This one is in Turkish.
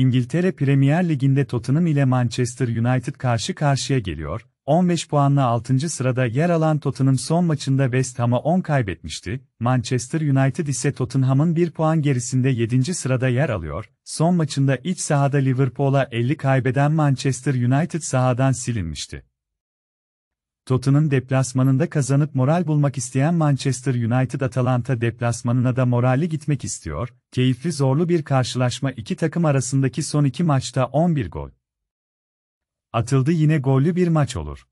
İngiltere Premier Ligi'nde Tottenham ile Manchester United karşı karşıya geliyor. 15 puanla 6. sırada yer alan Tottenham son maçında West Ham'a 10 kaybetmişti. Manchester United ise Tottenham'ın 1 puan gerisinde 7. sırada yer alıyor. Son maçında iç sahada Liverpool'a 50 kaybeden Manchester United sahadan silinmişti. Tottenham deplasmanında kazanıp moral bulmak isteyen Manchester United Atalanta deplasmanına da moralli gitmek istiyor. Keyifli zorlu bir karşılaşma iki takım arasındaki son iki maçta 11 gol. Atıldı yine gollü bir maç olur.